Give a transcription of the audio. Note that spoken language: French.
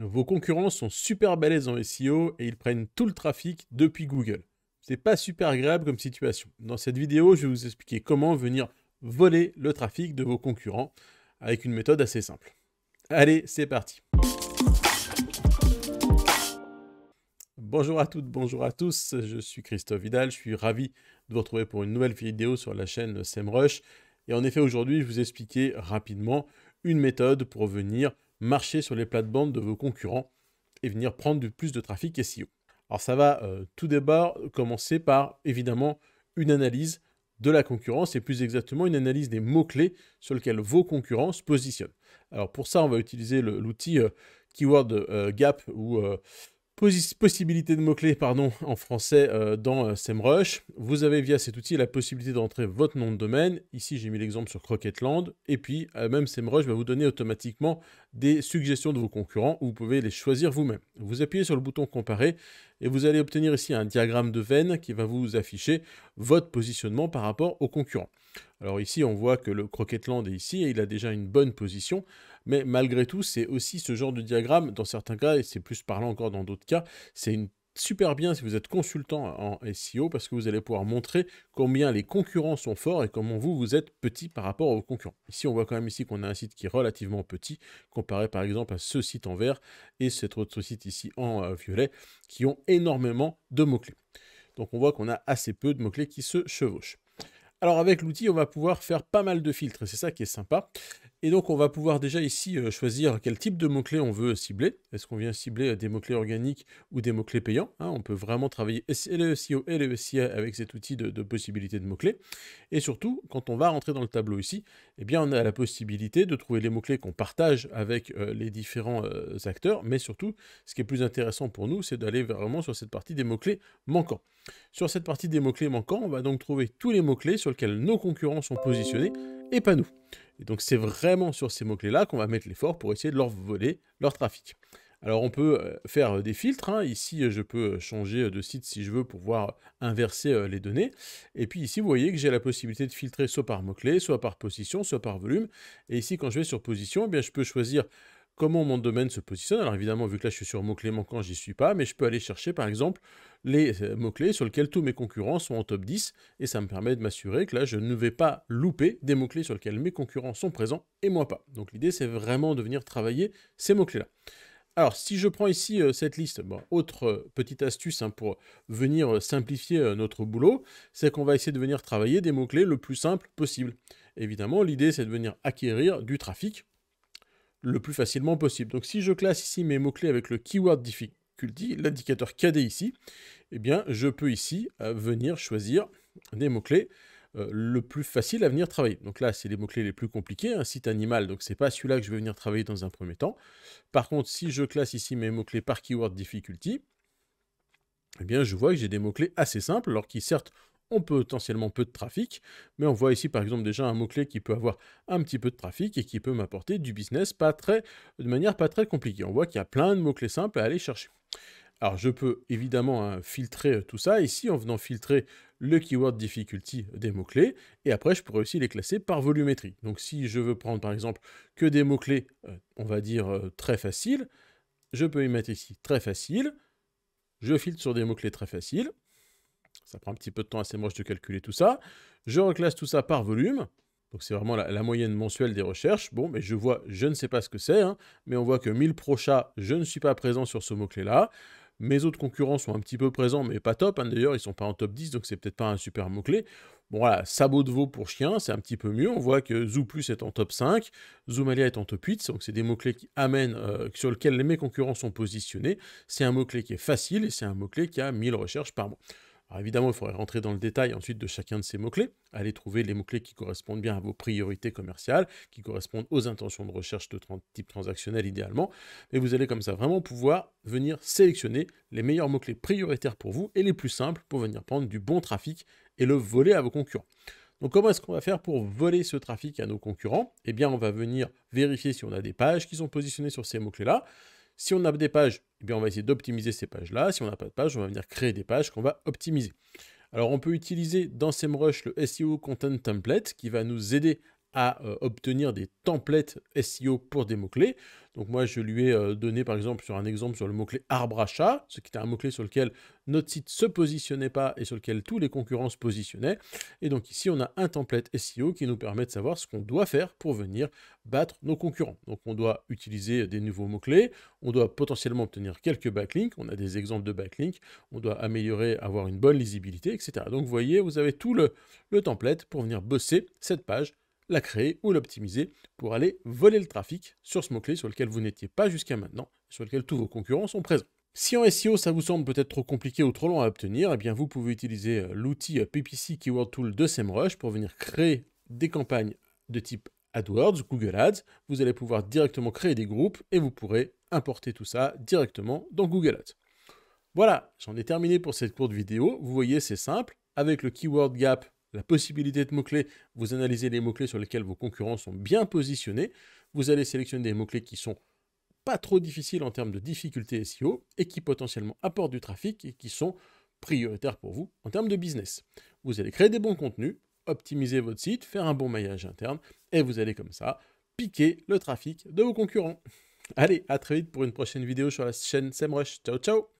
Vos concurrents sont super balèzes en SEO et ils prennent tout le trafic depuis Google. C'est pas super agréable comme situation. Dans cette vidéo, je vais vous expliquer comment venir voler le trafic de vos concurrents avec une méthode assez simple. Allez, c'est parti. Bonjour à toutes, bonjour à tous, je suis Christophe Vidal, je suis ravi de vous retrouver pour une nouvelle vidéo sur la chaîne SEMrush. Et en effet, aujourd'hui, je vais vous expliquer rapidement une méthode pour venir marcher sur les plates-bandes de vos concurrents et venir prendre du plus de trafic SEO. Alors ça va euh, tout d'abord commencer par évidemment une analyse de la concurrence et plus exactement une analyse des mots-clés sur lesquels vos concurrents se positionnent. Alors pour ça, on va utiliser l'outil euh, Keyword euh, Gap ou possibilité de mots-clés pardon, en français euh, dans euh, SEMrush. Vous avez via cet outil la possibilité d'entrer votre nom de domaine. Ici, j'ai mis l'exemple sur Croquetland. Et puis, euh, même SEMrush va vous donner automatiquement des suggestions de vos concurrents où vous pouvez les choisir vous-même. Vous appuyez sur le bouton Comparer et vous allez obtenir ici un diagramme de veine qui va vous afficher votre positionnement par rapport aux concurrents. Alors ici, on voit que le Croquetland est ici et il a déjà une bonne position, mais malgré tout, c'est aussi ce genre de diagramme, dans certains cas, et c'est plus parlant encore dans d'autres cas, c'est une super bien si vous êtes consultant en SEO parce que vous allez pouvoir montrer combien les concurrents sont forts et comment vous, vous êtes petit par rapport aux concurrents. Ici, on voit quand même ici qu'on a un site qui est relativement petit comparé par exemple à ce site en vert et cet autre site ici en euh, violet qui ont énormément de mots-clés. Donc on voit qu'on a assez peu de mots-clés qui se chevauchent. Alors avec l'outil, on va pouvoir faire pas mal de filtres, et c'est ça qui est sympa. Et donc, on va pouvoir déjà ici euh, choisir quel type de mots-clés on veut cibler. Est-ce qu'on vient cibler euh, des mots-clés organiques ou des mots-clés payants hein? On peut vraiment travailler SEO et le avec cet outil de, possibilité de mots-clés. Et surtout, quand on va rentrer dans le tableau ici, eh bien, on a la possibilité de trouver les mots-clés qu'on partage avec euh, les différents acteurs. Mais surtout, ce qui est plus intéressant pour nous, c'est d'aller vraiment sur cette partie des mots-clés manquants. Sur cette partie des mots-clés manquants, on va donc trouver tous les mots-clés sur lesquels nos concurrents sont positionnés et pas nous. Et donc c'est vraiment sur ces mots-clés-là qu'on va mettre l'effort pour essayer de leur voler leur trafic. Alors on peut euh, faire euh, des filtres, hein. ici euh, je peux changer de site si je veux pour voir inverser les données, et puis ici vous voyez que j'ai la possibilité de filtrer soit par mot-clé, soit par position, soit par volume, et ici quand je vais sur position, eh je peux choisir comment mon domaine se positionne, alors évidemment vu que là je suis sur mot-clé manquant j'y suis pas, mais je peux aller chercher par exemple les euh, mots-clés sur lesquels tous mes concurrents sont en top 10 et ça me permet de m'assurer que là je ne vais pas louper des mots-clés sur lesquels mes concurrents sont présents et moi pas. Donc l'idée c'est vraiment de venir travailler ces mots-clés-là. Alors, si je prends ici euh, cette liste, autre euh, petite astuce hein, pour venir simplifier notre boulot, c'est qu'on va essayer de venir travailler des mots-clés le plus simple possible. Évidemment, l'idée, c'est de venir acquérir du trafic le plus facilement possible. Donc, si je classe ici mes mots-clés avec le keyword l'indicateur KD ici, eh bien, je peux ici euh, venir choisir des mots-clés euh, le plus facile à venir travailler. Donc là, c'est les mots-clés les plus compliqués, un hein, site animal, donc c'est pas celui-là que je vais venir travailler dans un premier temps. Par contre, si je classe ici mes mots-clés par keyword difficulty, eh bien, je vois que j'ai des mots-clés assez simples, alors qu'ils certes on peut potentiellement peu de trafic, mais on voit ici par exemple déjà un mot-clé qui peut avoir un petit peu de trafic et qui peut m'apporter du business pas très, de manière pas très compliquée. On voit qu'il y a plein de mots-clés simples à aller chercher. Alors je peux évidemment hein, filtrer euh, tout ça ici en venant filtrer le keyword difficulty des mots-clés et après je pourrais aussi les classer par volumétrie. Donc si je veux prendre par exemple que des mots-clés, euh, on va dire euh, très faciles, je peux y mettre ici très facile, je filtre sur des mots-clés très faciles, ça prend un petit peu de temps assez moche de calculer tout ça. Je reclasse tout ça par volume. Donc c'est vraiment la, moyenne mensuelle des recherches. Bon, mais je vois, je ne sais pas ce que c'est, hein, mais on voit que 1000 prochats », je ne suis pas présent sur ce mot-clé-là. Mes autres concurrents sont un petit peu présents, mais pas top. Hein. D'ailleurs, ils sont pas en top 10, donc c'est peut-être pas un super mot-clé. Bon voilà, sabot de veau pour chien, c'est un petit peu mieux. On voit que zooplus » est en top 5, Zoomalia est en top 8, donc c'est des mots-clés qui amènent, sur euh, sur lesquels mes concurrents sont positionnés. C'est un mot-clé qui est facile et c'est un mot-clé qui a 1000 recherches par mois. Alors évidemment, il faudrait rentrer dans le détail ensuite de chacun de ces mots-clés, aller trouver les mots-clés qui correspondent bien à vos priorités commerciales, qui correspondent aux intentions de recherche de type transactionnel idéalement, Et vous allez comme ça vraiment pouvoir venir sélectionner les meilleurs mots-clés prioritaires pour vous et les plus simples pour venir prendre du bon trafic et le voler à vos concurrents. Donc comment est-ce qu'on va faire pour voler ce trafic à nos concurrents Eh bien, on va venir vérifier si on a des pages qui sont positionnées sur ces mots-clés-là. Si on a des pages, eh bien on va essayer d'optimiser ces pages-là. Si on n'a pas de pages, on va venir créer des pages qu'on va optimiser. Alors on peut utiliser dans SEMrush le SEO Content Template qui va nous aider à euh, obtenir des templates SEO pour des mots-clés. Donc moi, je lui ai euh, donné par exemple sur un exemple sur le mot-clé arbre ce qui était un mot-clé sur lequel notre site se positionnait pas et sur lequel tous les concurrents se positionnaient. Et donc ici, on a un template SEO qui nous permet de savoir ce qu'on doit faire pour venir battre nos concurrents. Donc on doit utiliser des nouveaux mots-clés, on doit potentiellement obtenir quelques backlinks, on a des exemples de backlinks, on doit améliorer, avoir une bonne lisibilité, etc. Donc vous voyez, vous avez tout le template pour venir bosser cette page la créer ou l'optimiser pour aller voler le trafic sur ce mot-clé sur lequel vous n'étiez pas jusqu'à maintenant, sur lequel tous vos concurrents sont présents. Si en SEO ça vous semble peut-être trop compliqué ou trop long à obtenir, eh bien vous pouvez utiliser euh, l'outil euh, PPC Keyword Tool de SEMrush pour venir créer des campagnes de type AdWords, Google Ads. Vous allez pouvoir directement créer des groupes et vous pourrez importer tout ça directement dans Google Ads. Voilà, j'en ai terminé pour cette courte vidéo. Vous voyez, c'est simple. Avec le keyword gap, la possibilité de mots-clés, vous analysez les mots-clés sur lesquels vos concurrents sont bien positionnés, vous allez sélectionner des mots-clés qui sont pas trop difficiles en termes de difficulté SEO et qui potentiellement apportent du trafic et qui sont prioritaires pour vous en termes de business. Vous allez créer des bons contenus, optimiser votre site, faire un bon maillage interne et vous allez comme ça piquer le trafic de vos concurrents. Allez, à très vite pour une prochaine vidéo sur la chaîne SEMrush. Ciao ciao